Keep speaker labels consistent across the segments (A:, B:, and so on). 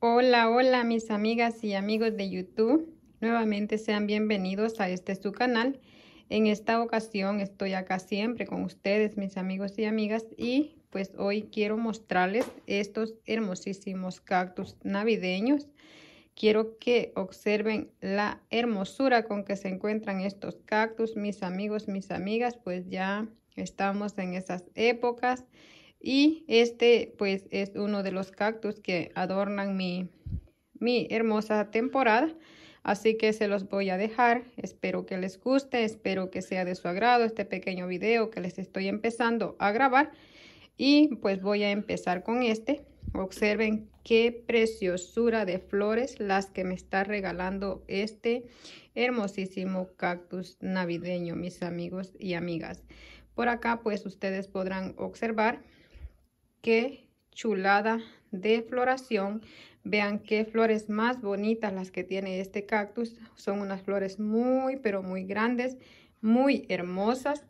A: Hola, hola mis amigas y amigos de YouTube. Nuevamente sean bienvenidos a este su canal. En esta ocasión estoy acá siempre con ustedes, mis amigos y amigas. Y pues hoy quiero mostrarles estos hermosísimos cactus navideños. Quiero que observen la hermosura con que se encuentran estos cactus, mis amigos, mis amigas. Pues ya estamos en esas épocas y este pues es uno de los cactus que adornan mi, hermosa temporada. Así que se los voy a dejar. Espero que les guste, espero que sea de su agrado este pequeño video que les estoy empezando a grabar. Y pues voy a empezar con este. Observen qué preciosura de flores las que me está regalando este hermosísimo cactus navideño, mis amigos y amigas. Por acá pues ustedes podrán observar qué chulada de floración. Vean qué flores más bonitas las que tiene este cactus. Son unas flores muy, pero muy grandes, muy hermosas.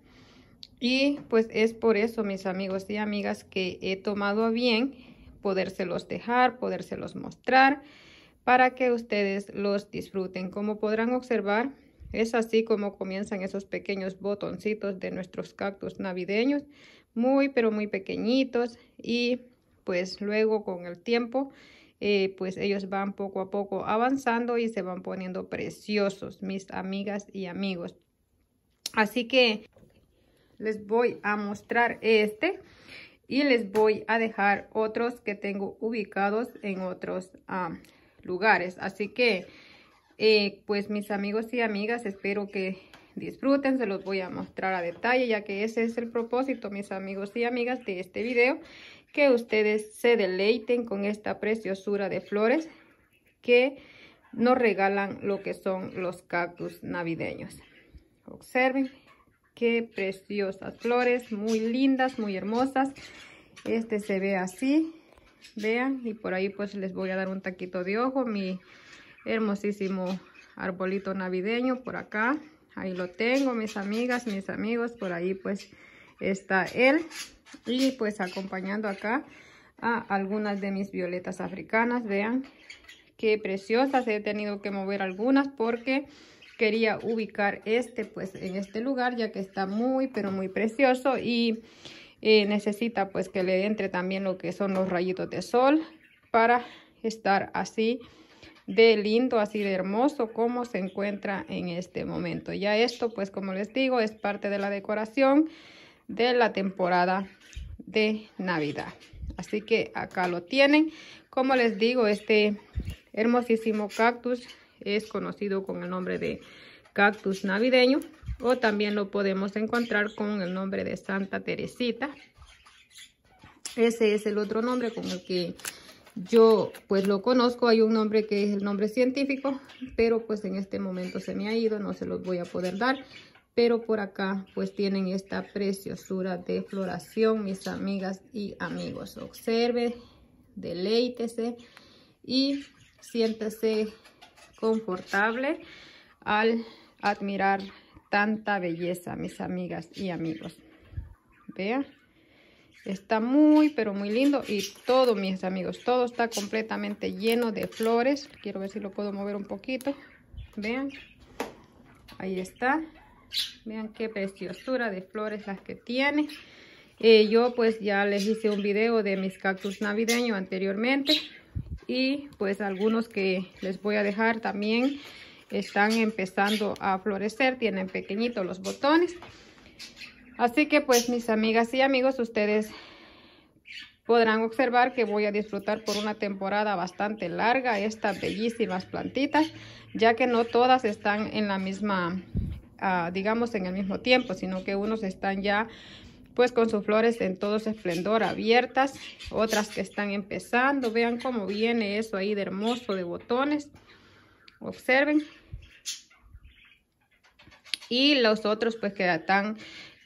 A: Y pues es por eso, mis amigos y amigas, que he tomado a bien podérselos dejar, podérselos mostrar, para que ustedes los disfruten. Como podrán observar, es así como comienzan esos pequeños botoncitos de nuestros cactus navideños muy pero muy pequeñitos y pues luego con el tiempo eh, pues ellos van poco a poco avanzando y se van poniendo preciosos mis amigas y amigos así que les voy a mostrar este y les voy a dejar otros que tengo ubicados en otros lugares así que eh, pues mis amigos y amigas espero que disfruten, se los voy a mostrar a detalle ya que ese es el propósito mis amigos y amigas de este video, que ustedes se deleiten con esta preciosura de flores que nos regalan lo que son los cactus navideños. Observen qué preciosas flores, muy lindas, muy hermosas. Este se ve así, vean, y por ahí pues les voy a dar un taquito de ojo, mi hermosísimo arbolito navideño por acá. Ahí lo tengo, mis amigas, mis amigos. Por ahí pues está él. Y pues acompañando acá a algunas de mis violetas africanas. Vean qué preciosas. He tenido que mover algunas porque quería ubicar este pues en este lugar ya que está muy pero muy precioso y eh, necesita pues que le entre también lo que son los rayitos de sol para estar así de lindo, así de hermoso como se encuentra en este momento. Ya esto, pues como les digo, es parte de la decoración de la temporada de Navidad. Así que acá lo tienen. Como les digo, este hermosísimo cactus es conocido con el nombre de cactus navideño o también lo podemos encontrar con el nombre de Santa Teresita. Ese es el otro nombre con el que yo pues lo conozco, hay un nombre que es el nombre científico, pero pues en este momento se me ha ido, no se los voy a poder dar. Pero por acá pues tienen esta preciosura de floración, mis amigas y amigos. Observe, deleítese y siéntese confortable al admirar tanta belleza, mis amigas y amigos. Vea. Está muy, pero muy lindo y todo, mis amigos, todo está completamente lleno de flores. Quiero ver si lo puedo mover un poquito. Vean, ahí está. Vean qué preciosura de flores las que tiene. Eh, yo pues ya les hice un video de mis cactus navideños anteriormente. Y pues algunos que les voy a dejar también están empezando a florecer. Tienen pequeñitos los botones. Así que pues mis amigas y amigos, ustedes podrán observar que voy a disfrutar por una temporada bastante larga estas bellísimas plantitas, ya que no todas están en la misma, ah, digamos, en el mismo tiempo, sino que unos están ya pues con sus flores en todo su esplendor abiertas, otras que están empezando, vean cómo viene eso ahí de hermoso de botones, observen. Y los otros pues que están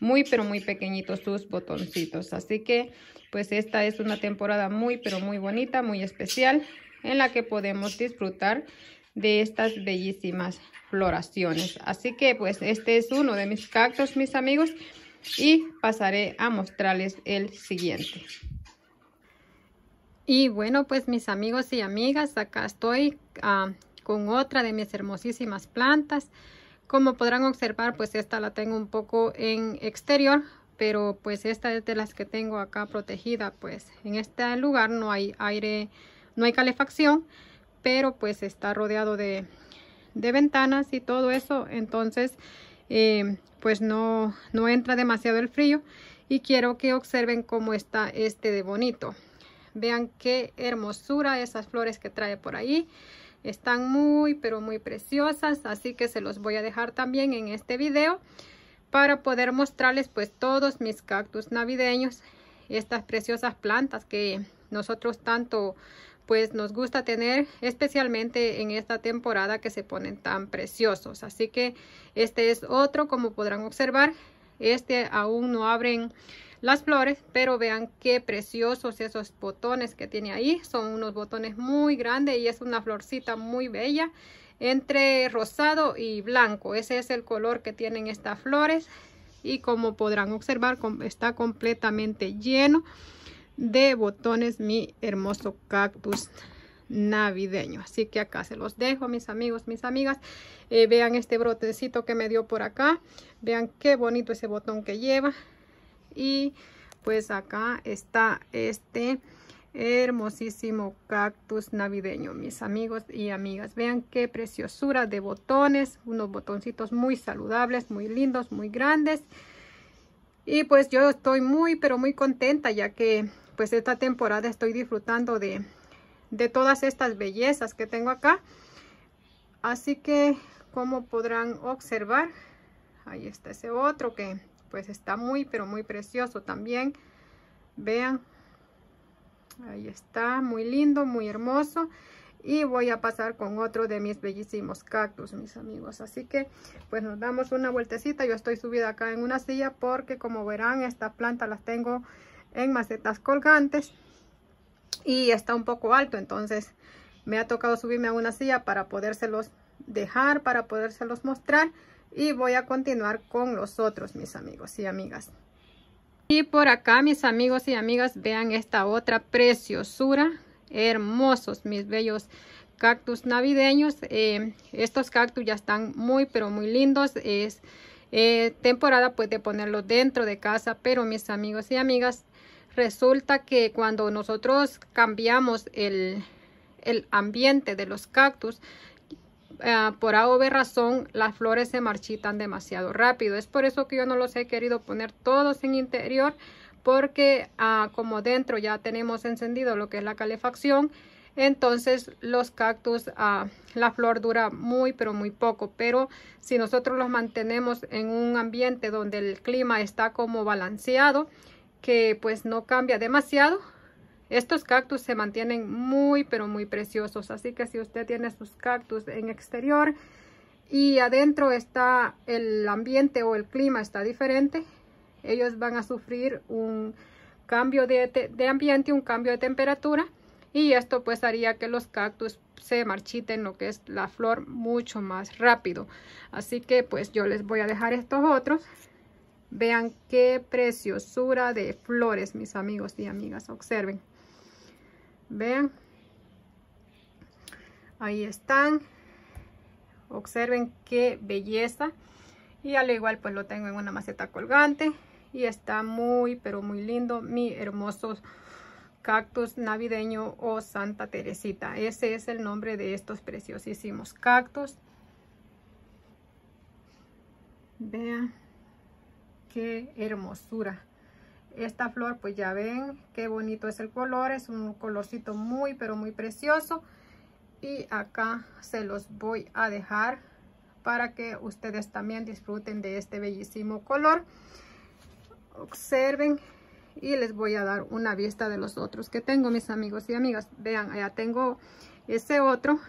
A: muy, pero muy pequeñitos sus botoncitos. Así que, pues esta es una temporada muy, pero muy bonita, muy especial, en la que podemos disfrutar de estas bellísimas floraciones. Así que, pues este es uno de mis cactus, mis amigos, y pasaré a mostrarles el siguiente. Y bueno, pues mis amigos y amigas, acá estoy ah, con otra de mis hermosísimas plantas. Como podrán observar, pues esta la tengo un poco en exterior, pero pues esta es de las que tengo acá protegida, pues en este lugar no hay aire, no hay calefacción, pero pues está rodeado de, ventanas y todo eso, entonces eh, pues no, no entra demasiado el frío y quiero que observen cómo está este de bonito. Vean qué hermosura esas flores que trae por ahí. Están muy, pero muy preciosas, así que se los voy a dejar también en este video para poder mostrarles pues todos mis cactus navideños, estas preciosas plantas que nosotros tanto pues nos gusta tener especialmente en esta temporada que se ponen tan preciosos así que este es otro como podrán observar este aún no abren las flores pero vean qué preciosos esos botones que tiene ahí son unos botones muy grandes y es una florcita muy bella entre rosado y blanco ese es el color que tienen estas flores y como podrán observar está completamente lleno de botones mi hermoso cactus navideño así que acá se los dejo mis amigos mis amigas eh, vean este brotecito que me dio por acá vean qué bonito ese botón que lleva y pues acá está este hermosísimo cactus navideño mis amigos y amigas vean qué preciosura de botones unos botoncitos muy saludables muy lindos muy grandes y pues yo estoy muy pero muy contenta ya que pues esta temporada estoy disfrutando de, de todas estas bellezas que tengo acá así que como podrán observar ahí está ese otro que pues está muy pero muy precioso también vean ahí está muy lindo muy hermoso y voy a pasar con otro de mis bellísimos cactus mis amigos así que pues nos damos una vueltecita yo estoy subida acá en una silla porque como verán estas plantas las tengo en macetas colgantes y está un poco alto entonces me ha tocado subirme a una silla para podérselos dejar para podérselos mostrar y voy a continuar con los otros mis amigos y amigas y por acá mis amigos y amigas vean esta otra preciosura hermosos mis bellos cactus navideños eh, estos cactus ya están muy pero muy lindos es eh, temporada pues de ponerlos dentro de casa pero mis amigos y amigas resulta que cuando nosotros cambiamos el, el ambiente de los cactus Ah, por A o razón las flores se marchitan demasiado rápido. Es por eso que yo no los he querido poner todos en interior porque ah, como dentro ya tenemos encendido lo que es la calefacción, entonces los cactus, ah, la flor dura muy pero muy poco, pero si nosotros los mantenemos en un ambiente donde el clima está como balanceado, que pues no cambia demasiado, estos cactus se mantienen muy, pero muy preciosos. Así que si usted tiene sus cactus en exterior y adentro está el ambiente o el clima está diferente, ellos van a sufrir un cambio de, de ambiente, un cambio de temperatura y esto pues haría que los cactus se marchiten lo que es la flor mucho más rápido así que pues yo les voy a dejar estos otros vean qué preciosura de flores mis amigos y amigas observen Vean. Ahí están. Observen qué belleza. Y al igual pues lo tengo en una maceta colgante. Y está muy pero muy lindo mi hermoso cactus navideño o Santa Teresita. Ese es el nombre de estos preciosísimos cactus. Vean qué hermosura. Esta flor, pues ya ven qué bonito es el color. Es un colorcito muy, pero muy precioso. Y acá se los voy a dejar para que ustedes también disfruten de este bellísimo color. Observen y les voy a dar una vista de los otros que tengo, mis amigos y amigas. Vean, allá tengo ese otro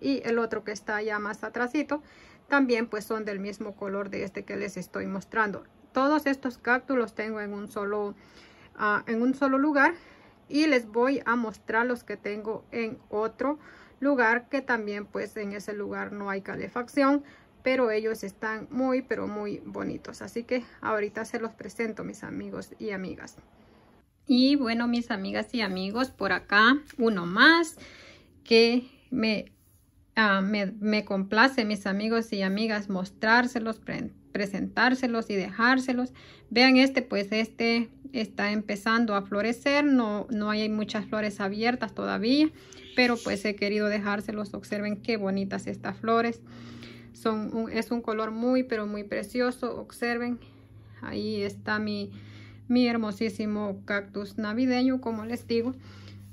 A: y el otro que está allá más atrásito. También pues son del mismo color de este que les estoy mostrando todos estos cactus los tengo en un solo, ah, en un solo lugar y les voy a mostrar los que tengo en otro lugar que también pues en ese lugar no hay calefacción pero ellos están muy pero muy bonitos así que ahorita se los presento mis amigos y amigas y bueno mis amigas y amigos por acá uno más que me Ah, me, me, complace, mis amigos y amigas, mostrárselos, presentárselos y dejárselos. Vean este, pues este está empezando a florecer, no, no hay muchas flores abiertas todavía, pero pues he querido dejárselos. Observen qué bonitas estas flores. Son es un color muy, pero muy precioso. Observen, ahí está mi, mi hermosísimo cactus navideño, como les digo.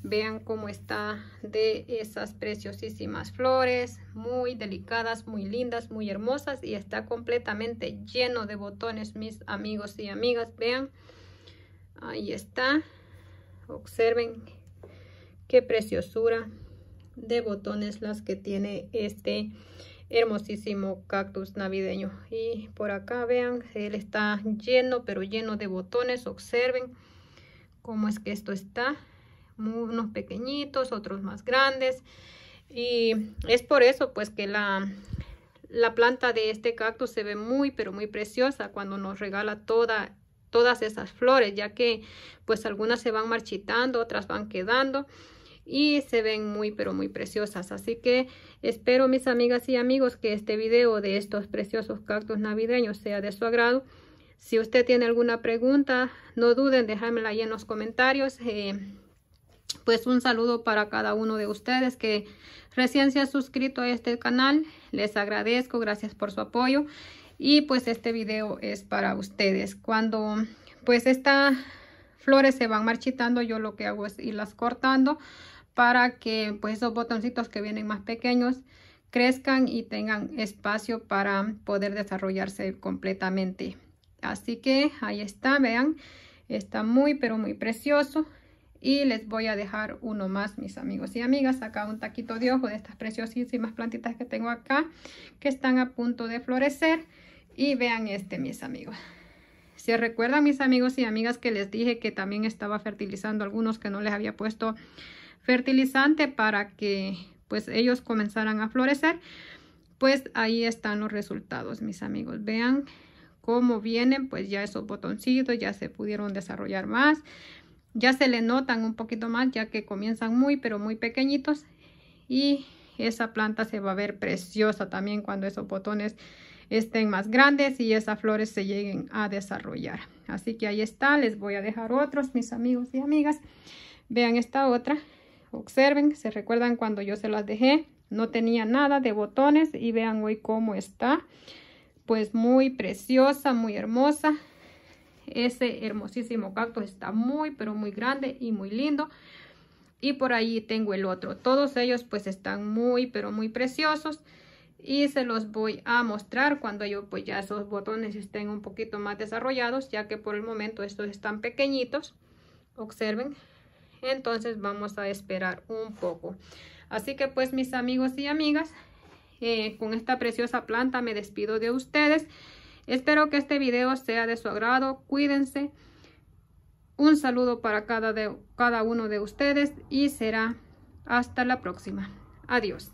A: Vean cómo está de esas preciosísimas flores, muy delicadas, muy lindas, muy hermosas y está completamente lleno de botones, mis amigos y amigas. Vean, ahí está. Observen qué preciosura de botones las que tiene este hermosísimo cactus navideño y por acá vean él está lleno pero lleno de botones observen cómo es que esto está unos pequeñitos, otros más grandes. Y es por eso pues que la, la planta de este cactus se ve muy pero muy preciosa cuando nos regala todas esas flores, ya que pues algunas se van marchitando, otras van quedando y se ven muy pero muy preciosas así que espero mis amigas y amigos que este video de estos preciosos cactus navideños sea de su agrado si usted tiene alguna pregunta no duden dejármela ahí en los comentarios eh, pues un saludo para cada uno de ustedes que recién se ha suscrito a este canal. Les agradezco, gracias por su apoyo. Y pues este video es para ustedes. Cuando pues estas flores se van marchitando, yo lo que hago es irlas cortando para que pues esos botoncitos que vienen más pequeños crezcan y tengan espacio para poder desarrollarse completamente. Así que ahí está, vean, está muy pero muy precioso. Y les voy a dejar uno más, mis amigos y amigas. Acá un taquito de ojo de estas preciosísimas plantitas que tengo acá, que están a punto de florecer. Y vean este, mis amigos. si recuerdan, mis amigos y amigas, que les dije que también estaba fertilizando algunos que no les había puesto fertilizante para que pues ellos comenzaran a florecer. Pues ahí están los resultados, mis amigos. Vean cómo vienen, pues ya esos botoncitos ya se pudieron desarrollar más ya se le notan un poquito más ya que comienzan muy pero muy pequeñitos y esa planta se va a ver preciosa también cuando esos botones estén más grandes y esas flores se lleguen a desarrollar así que ahí está les voy a dejar otros mis amigos y amigas vean esta otra observen se recuerdan cuando yo se las dejé no tenía nada de botones y vean hoy cómo está pues muy preciosa muy hermosa ese hermosísimo cactus está muy, pero muy grande y muy lindo. Y por ahí tengo el otro. Todos ellos pues están muy, pero muy preciosos. Y se los voy a mostrar cuando yo pues ya esos botones estén un poquito más desarrollados. Ya que por el momento estos están pequeñitos. Observen. Entonces vamos a esperar un poco. Así que pues mis amigos y amigas, eh, con esta preciosa planta me despido de ustedes. Espero que este video sea de su agrado. Cuídense. Un saludo para cada, de, cada uno de ustedes y será hasta la próxima. Adiós.